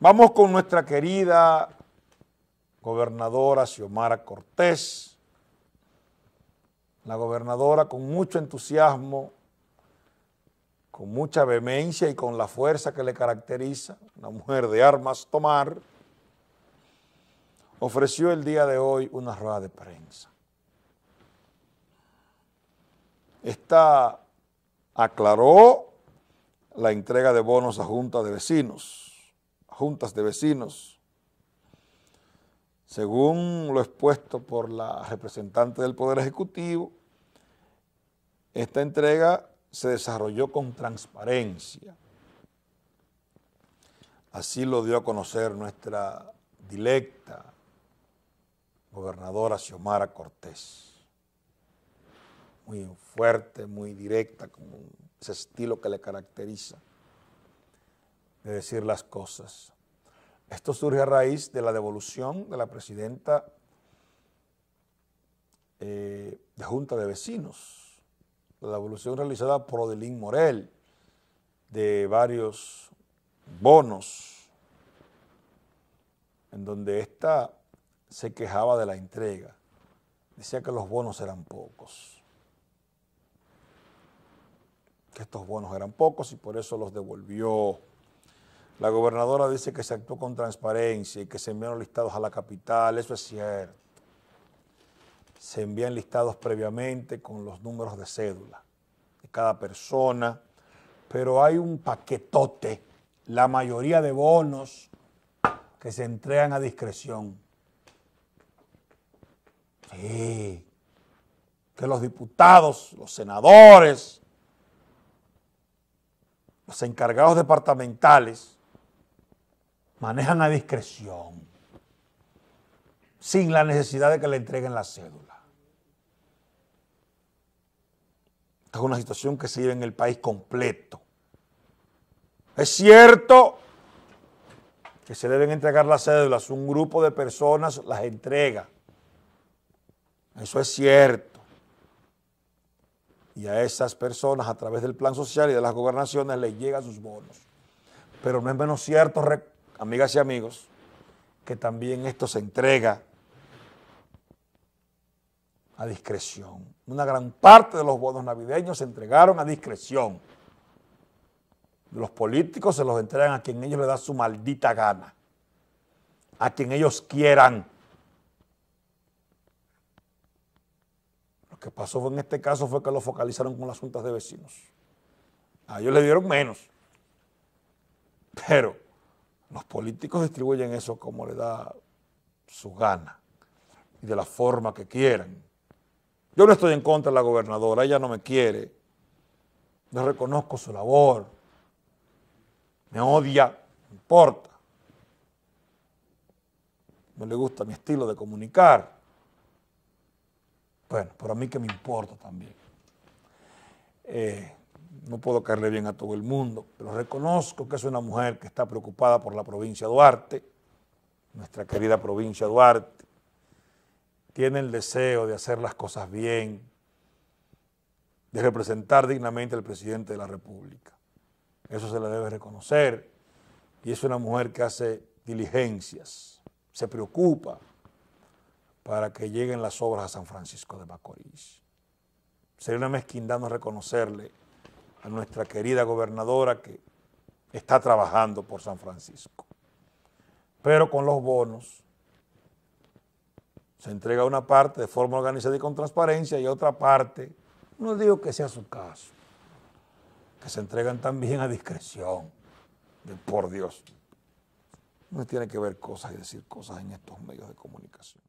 Vamos con nuestra querida gobernadora Xiomara Cortés, la gobernadora con mucho entusiasmo, con mucha vehemencia y con la fuerza que le caracteriza, la mujer de armas tomar, ofreció el día de hoy una rueda de prensa. Esta aclaró la entrega de bonos a Junta de Vecinos juntas de vecinos. Según lo expuesto por la representante del Poder Ejecutivo, esta entrega se desarrolló con transparencia. Así lo dio a conocer nuestra directa gobernadora Xiomara Cortés. Muy fuerte, muy directa, con ese estilo que le caracteriza de decir las cosas. Esto surge a raíz de la devolución de la presidenta eh, de Junta de Vecinos, la devolución realizada por Odelín Morel de varios bonos, en donde ésta se quejaba de la entrega. Decía que los bonos eran pocos, que estos bonos eran pocos y por eso los devolvió la gobernadora dice que se actuó con transparencia y que se enviaron listados a la capital. Eso es cierto. Se envían listados previamente con los números de cédula de cada persona, pero hay un paquetote, la mayoría de bonos que se entregan a discreción. Sí, que los diputados, los senadores, los encargados departamentales, manejan a discreción, sin la necesidad de que le entreguen la cédula. Esta es una situación que se vive en el país completo. Es cierto que se deben entregar las cédulas, un grupo de personas las entrega. Eso es cierto. Y a esas personas, a través del plan social y de las gobernaciones, les llegan sus bonos. Pero no es menos cierto amigas y amigos, que también esto se entrega a discreción. Una gran parte de los bonos navideños se entregaron a discreción. Los políticos se los entregan a quien ellos le da su maldita gana, a quien ellos quieran. Lo que pasó en este caso fue que lo focalizaron con las juntas de vecinos. A ellos le dieron menos. Pero los políticos distribuyen eso como le da su gana y de la forma que quieran. Yo no estoy en contra de la gobernadora, ella no me quiere. No reconozco su labor. Me odia, no importa. No le gusta mi estilo de comunicar. Bueno, pero a mí que me importa también. Eh, no puedo caerle bien a todo el mundo, pero reconozco que es una mujer que está preocupada por la provincia de Duarte, nuestra querida provincia de Duarte. Tiene el deseo de hacer las cosas bien, de representar dignamente al presidente de la República. Eso se le debe reconocer. Y es una mujer que hace diligencias, se preocupa para que lleguen las obras a San Francisco de Macorís. Sería una mezquindad no reconocerle nuestra querida gobernadora que está trabajando por San Francisco. Pero con los bonos se entrega una parte de forma organizada y con transparencia y otra parte, no digo que sea su caso, que se entregan también a discreción, por Dios. No tiene que ver cosas y decir cosas en estos medios de comunicación.